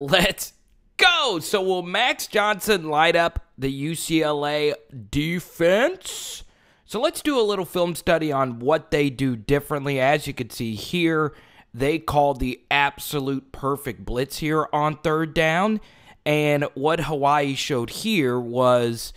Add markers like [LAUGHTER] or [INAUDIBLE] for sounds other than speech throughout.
Let's go. So, will Max Johnson light up the UCLA defense? So, let's do a little film study on what they do differently. As you can see here, they called the absolute perfect blitz here on third down. And what Hawaii showed here was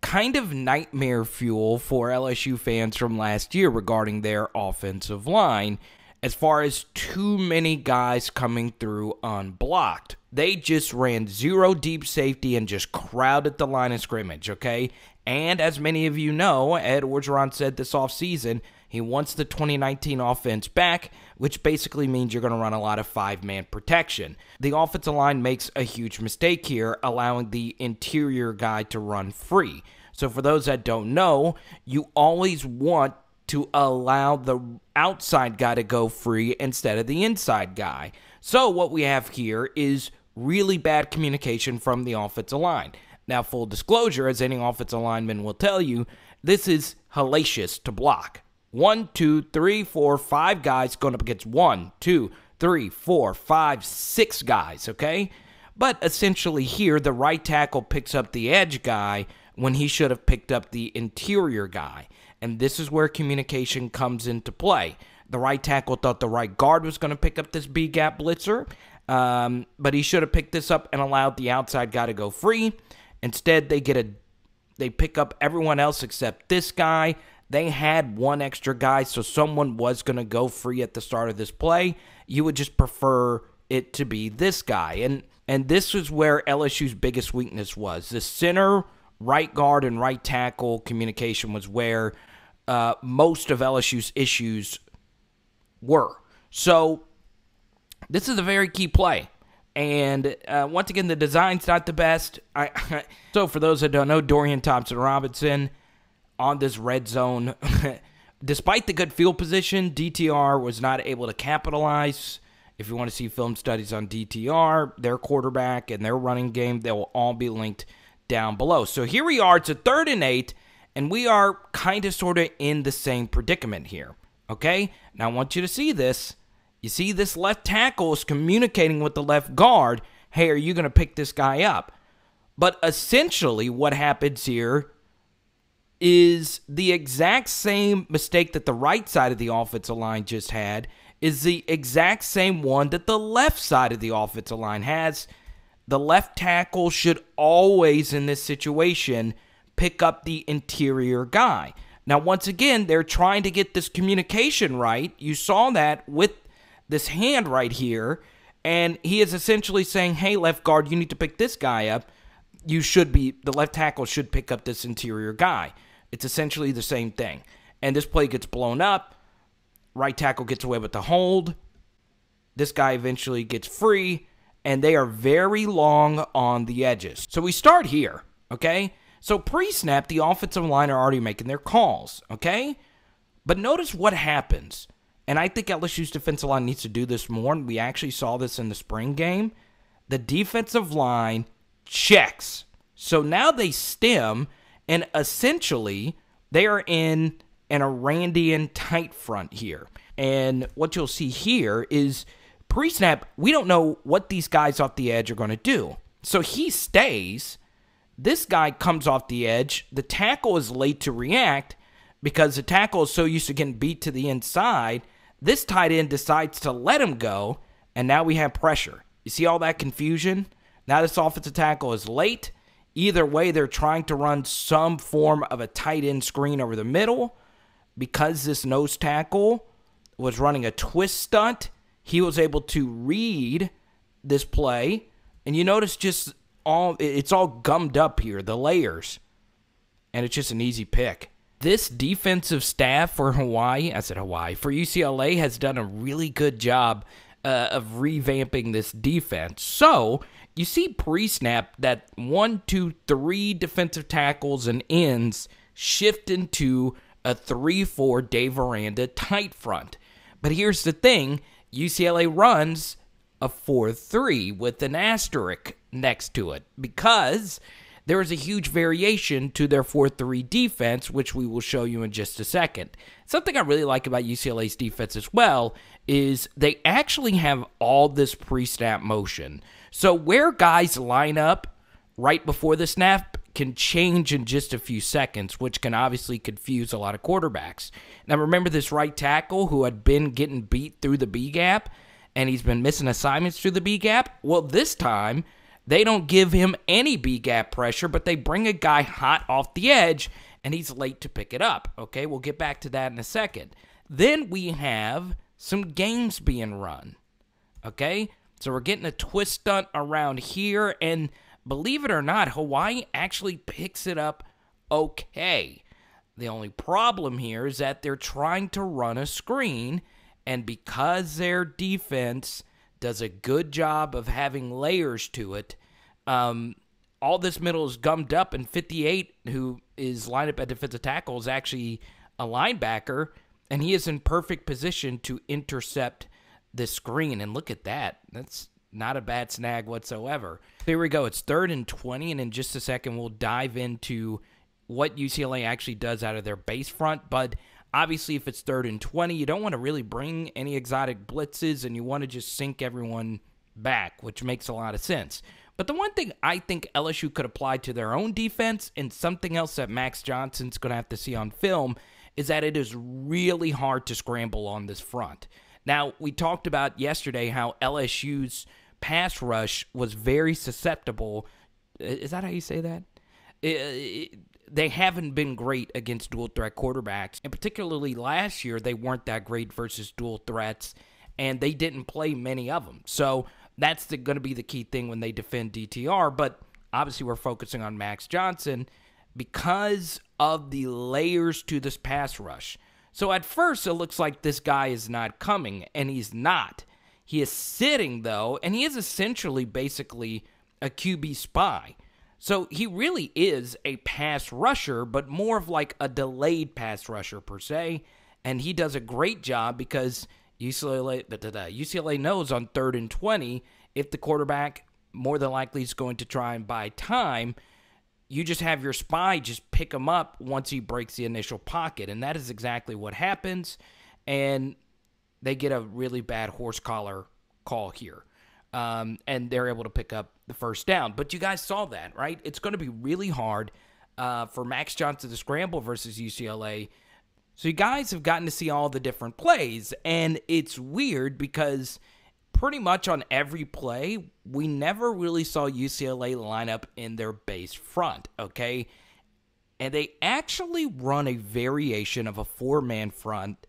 kind of nightmare fuel for LSU fans from last year regarding their offensive line as far as too many guys coming through unblocked. They just ran zero deep safety and just crowded the line of scrimmage, okay? And as many of you know, Ed Orgeron said this offseason, he wants the 2019 offense back, which basically means you're going to run a lot of five man protection. The offensive line makes a huge mistake here, allowing the interior guy to run free. So, for those that don't know, you always want to allow the outside guy to go free instead of the inside guy. So, what we have here is really bad communication from the offensive line. Now, full disclosure, as any offensive lineman will tell you, this is hellacious to block. One, two, three, four, five guys going up against one, two, three, four, five, six guys, okay? But essentially, here, the right tackle picks up the edge guy when he should have picked up the interior guy. And this is where communication comes into play. The right tackle thought the right guard was going to pick up this B gap blitzer, um, but he should have picked this up and allowed the outside guy to go free. Instead, they get a they pick up everyone else except this guy. They had one extra guy, so someone was going to go free at the start of this play. You would just prefer it to be this guy, and and this is where LSU's biggest weakness was. The center right guard and right tackle communication was where uh, most of LSU's issues were. So this is a very key play. And uh, once again, the design's not the best. I, [LAUGHS] so for those that don't know, Dorian Thompson Robinson on this red zone, [LAUGHS] despite the good field position, DTR was not able to capitalize. If you want to see film studies on DTR, their quarterback and their running game, they will all be linked down below. So here we are, it's a third and eight, and we are kind of sort of in the same predicament here. Okay? Now I want you to see this. You see, this left tackle is communicating with the left guard. Hey, are you going to pick this guy up? But essentially, what happens here is the exact same mistake that the right side of the offensive line just had is the exact same one that the left side of the offensive line has. The left tackle should always, in this situation, pick up the interior guy. Now, once again, they're trying to get this communication right. You saw that with this hand right here. And he is essentially saying, hey, left guard, you need to pick this guy up. You should be, the left tackle should pick up this interior guy. It's essentially the same thing. And this play gets blown up. Right tackle gets away with the hold. This guy eventually gets free and they are very long on the edges. So we start here, okay? So pre snap, the offensive line are already making their calls, okay? But notice what happens. And I think LSU's defensive line needs to do this more. And we actually saw this in the spring game. The defensive line checks. So now they stem, and essentially they are in an Arandian tight front here. And what you'll see here is pre snap, we don't know what these guys off the edge are going to do. So he stays. This guy comes off the edge. The tackle is late to react because the tackle is so used to getting beat to the inside. This tight end decides to let him go, and now we have pressure. You see all that confusion? Now this offensive tackle is late. Either way, they're trying to run some form of a tight end screen over the middle because this nose tackle was running a twist stunt he was able to read this play, and you notice just all it's all gummed up here, the layers, and it's just an easy pick. This defensive staff for Hawaii, I said Hawaii, for UCLA has done a really good job uh, of revamping this defense. So you see pre snap that one, two, three defensive tackles and ends shift into a 3 4 Dave Veranda tight front. But here's the thing UCLA runs a 4 3 with an asterisk next to it because there is a huge variation to their 4 3 defense, which we will show you in just a second. Something I really like about UCLA's defense as well is they actually have all this pre snap motion. So, where guys line up right before the snap can change in just a few seconds, which can obviously confuse a lot of quarterbacks. Now, remember this right tackle who had been getting beat through the B gap and he's been missing assignments through the B gap? Well, this time they don't give him any B gap pressure, but they bring a guy hot off the edge and he's late to pick it up. Okay, we'll get back to that in a second. Then we have some games being run. Okay, so we're getting a twist stunt around here and believe it or not, Hawaii actually picks it up okay. The only problem here is that they're trying to run a screen, and because their defense does a good job of having layers to it, um, all this middle is gummed up, and 58, who is lined up at defensive tackle, is actually a linebacker, and he is in perfect position to intercept the screen. And look at that. That's not a bad snag whatsoever. Here we go. It's third and 20, and in just a second, we'll dive into what UCLA actually does out of their base front. But obviously, if it's third and 20, you don't want to really bring any exotic blitzes, and you want to just sink everyone back, which makes a lot of sense. But the one thing I think LSU could apply to their own defense and something else that Max Johnson's going to have to see on film is that it is really hard to scramble on this front. Now, we talked about yesterday how LSU's pass rush was very susceptible. Is that how you say that? It, it, they haven't been great against dual threat quarterbacks. And particularly last year, they weren't that great versus dual threats, and they didn't play many of them. So that's the, going to be the key thing when they defend DTR. But obviously, we're focusing on Max Johnson because of the layers to this pass rush. So at first, it looks like this guy is not coming, and he's not. He is sitting, though, and he is essentially basically a QB spy. So he really is a pass rusher, but more of like a delayed pass rusher per se. And he does a great job because UCLA, UCLA knows on third and 20, if the quarterback more than likely is going to try and buy time, you just have your spy just pick him up once he breaks the initial pocket. And that is exactly what happens. And they get a really bad horse collar call here. Um, and they're able to pick up the first down. But you guys saw that, right? It's going to be really hard uh, for Max Johnson to scramble versus UCLA. So you guys have gotten to see all the different plays, and it's weird because pretty much on every play, we never really saw UCLA line up in their base front, okay? And they actually run a variation of a four man front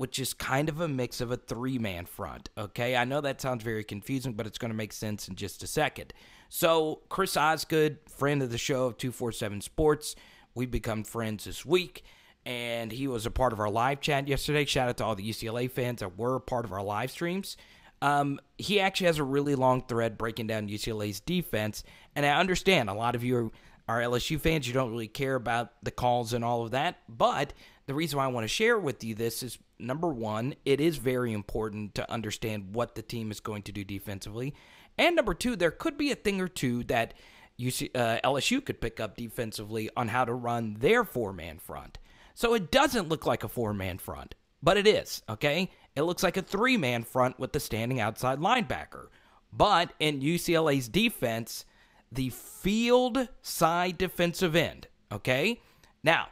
which is kind of a mix of a three man front. Okay, I know that sounds very confusing, but it's going to make sense in just a second. So, Chris Osgood, friend of the show of 247 Sports, we become friends this week. And he was a part of our live chat yesterday. Shout out to all the UCLA fans that were part of our live streams. Um, he actually has a really long thread breaking down UCLA's defense. And I understand a lot of you are, are LSU fans. You don't really care about the calls and all of that. But the reason why I want to share with you this is number one, it is very important to understand what the team is going to do defensively. And number two, there could be a thing or two that UC, uh, LSU could pick up defensively on how to run their four man front. So it doesn't look like a four man front, but it is, okay? It looks like a three man front with the standing outside linebacker. But in UCLA's defense, the field side defensive end, okay? Now,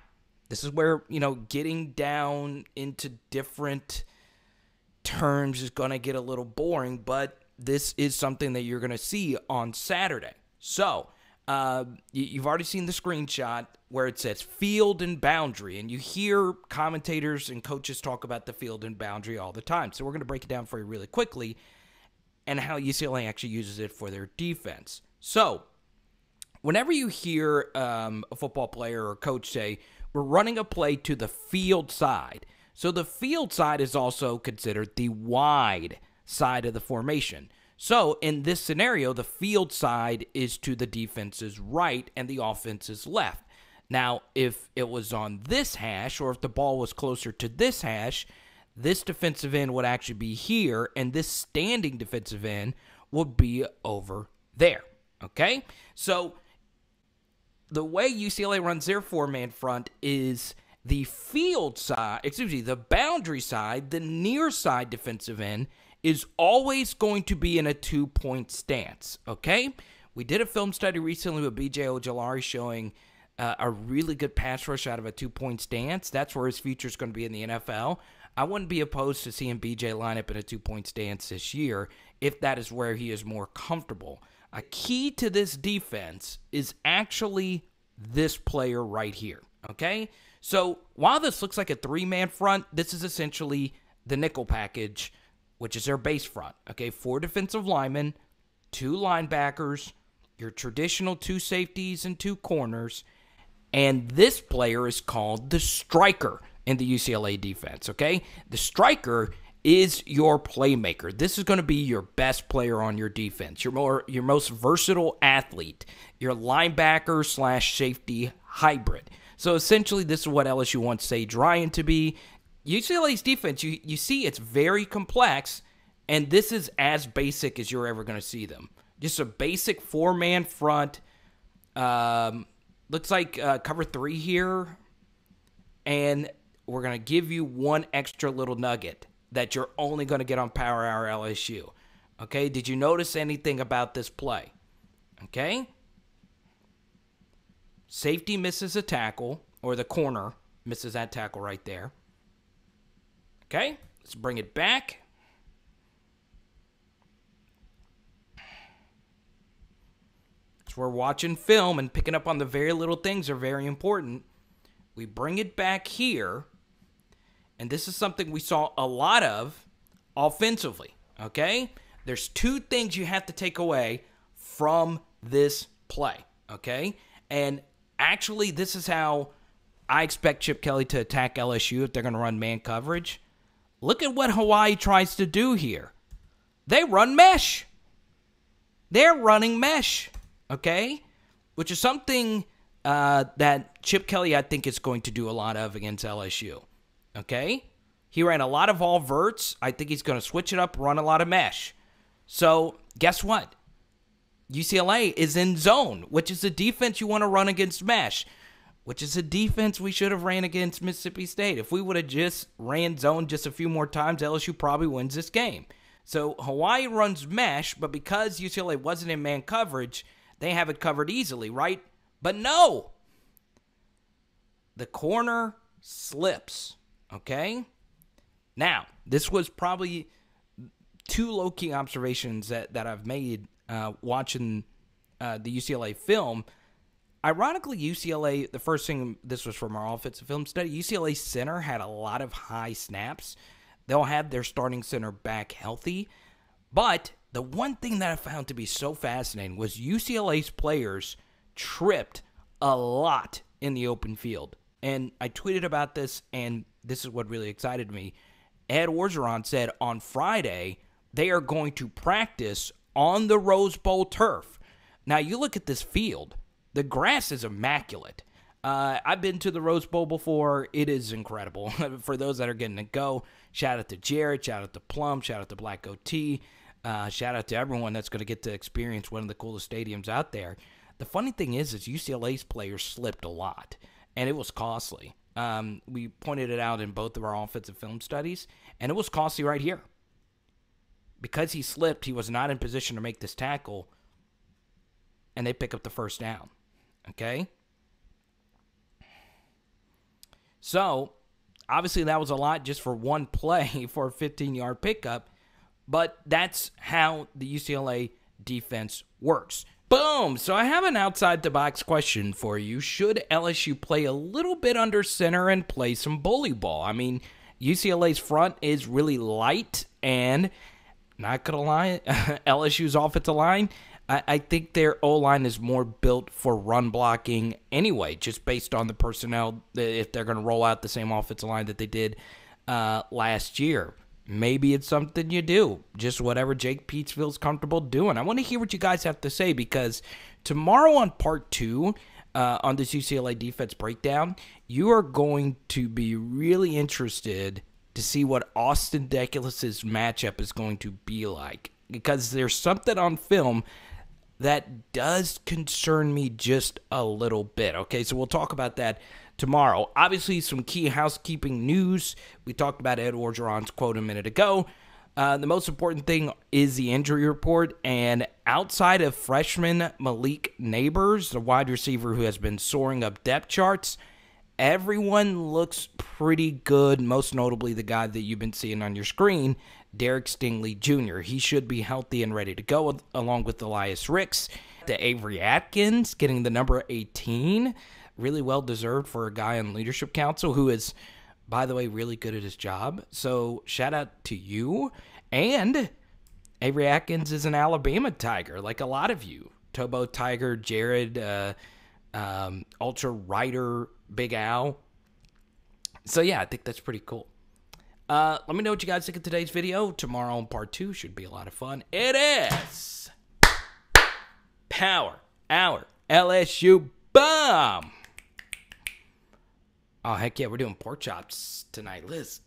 this is where, you know, getting down into different terms is going to get a little boring, but this is something that you're going to see on Saturday. So, uh, you've already seen the screenshot where it says field and boundary, and you hear commentators and coaches talk about the field and boundary all the time. So, we're going to break it down for you really quickly and how UCLA actually uses it for their defense. So, whenever you hear um, a football player or coach say, we're running a play to the field side. So the field side is also considered the wide side of the formation. So in this scenario, the field side is to the defense's right and the offense's left. Now, if it was on this hash or if the ball was closer to this hash, this defensive end would actually be here and this standing defensive end would be over there. Okay? So the way UCLA runs their four man front is the field side, excuse me, the boundary side, the near side defensive end is always going to be in a two point stance. Okay? We did a film study recently with BJ Ojolari showing uh, a really good pass rush out of a two point stance. That's where his future is going to be in the NFL. I wouldn't be opposed to seeing BJ line up in a two point stance this year if that is where he is more comfortable. A key to this defense is actually this player right here. Okay? So while this looks like a three man front, this is essentially the nickel package, which is their base front. Okay? Four defensive linemen, two linebackers, your traditional two safeties and two corners. And this player is called the striker in the UCLA defense. Okay? The striker is your playmaker. This is going to be your best player on your defense, your more your most versatile athlete, your linebacker slash safety hybrid. So essentially, this is what LSU wants Sage Ryan to be. UCLA's defense, you you see, it's very complex, and this is as basic as you're ever going to see them. Just a basic four man front. Um, looks like uh, cover three here, and we're going to give you one extra little nugget that you're only going to get on Power Hour LSU. Okay, did you notice anything about this play? Okay, safety misses a tackle, or the corner misses that tackle right there. Okay, let's bring it back. So we're watching film and picking up on the very little things are very important. We bring it back here and this is something we saw a lot of offensively, okay? There's two things you have to take away from this play, okay? And actually, this is how I expect Chip Kelly to attack LSU if they're going to run man coverage. Look at what Hawaii tries to do here. They run mesh. They're running mesh, okay? Which is something uh, that Chip Kelly, I think, is going to do a lot of against LSU. Okay? He ran a lot of all verts. I think he's going to switch it up, run a lot of mesh. So, guess what? UCLA is in zone, which is the defense you want to run against mesh, which is the defense we should have ran against Mississippi State. If we would have just ran zone just a few more times, LSU probably wins this game. So, Hawaii runs mesh, but because UCLA wasn't in man coverage, they have it covered easily, right? But no! The corner slips Okay? Now, this was probably two low key observations that, that I've made uh, watching uh, the UCLA film. Ironically, UCLA, the first thing, this was from our offensive film study, UCLA center had a lot of high snaps. They'll have their starting center back healthy. But the one thing that I found to be so fascinating was UCLA's players tripped a lot in the open field. And I tweeted about this, and this is what really excited me. Ed Orgeron said on Friday they are going to practice on the Rose Bowl turf. Now, you look at this field, the grass is immaculate. Uh, I've been to the Rose Bowl before. It is incredible. [LAUGHS] For those that are getting to go, shout out to Jared, shout out to Plum, shout out to Black OT, uh, shout out to everyone that's going to get to experience one of the coolest stadiums out there. The funny thing is, is UCLA's players slipped a lot and it was costly. Um, we pointed it out in both of our offensive film studies, and it was costly right here. Because he slipped, he was not in position to make this tackle, and they pick up the first down. Okay? So, obviously, that was a lot just for one play [LAUGHS] for a 15 yard pickup, but that's how the UCLA defense works. Boom! So I have an outside the box question for you. Should LSU play a little bit under center and play some bully ball? I mean, UCLA's front is really light, and not gonna lie, LSU's [LAUGHS] offensive line. I, I think their O line is more built for run blocking anyway, just based on the personnel. If they're gonna roll out the same offensive line that they did uh, last year maybe it's something you do. Just whatever Jake Peets feels comfortable doing. I want to hear what you guys have to say because tomorrow on part two uh, on this UCLA defense breakdown, you are going to be really interested to see what Austin Deculus's matchup is going to be like because there's something on film that does concern me just a little bit. Okay, so we'll talk about that tomorrow. Obviously, some key housekeeping news. We talked about Ed Orgeron's quote a minute ago. Uh, the most important thing is the injury report. And outside of freshman Malik Neighbors, the wide receiver who has been soaring up depth charts, everyone looks pretty good. Most notably, the guy that you've been seeing on your screen, Derek Stingley Jr. He should be healthy and ready to go, along with Elias Ricks. The Avery Atkins getting the number 18 really well deserved for a guy in leadership council who is, by the way, really good at his job. So shout out to you. And Avery Atkins is an Alabama Tiger, like a lot of you. Tobo Tiger, Jared, uh, um, Ultra Rider, Big Al. So yeah, I think that's pretty cool. Uh, let me know what you guys think of today's video. Tomorrow part two should be a lot of fun. It is Power Hour LSU Bomb. Oh heck yeah, we're doing pork chops tonight, Liz.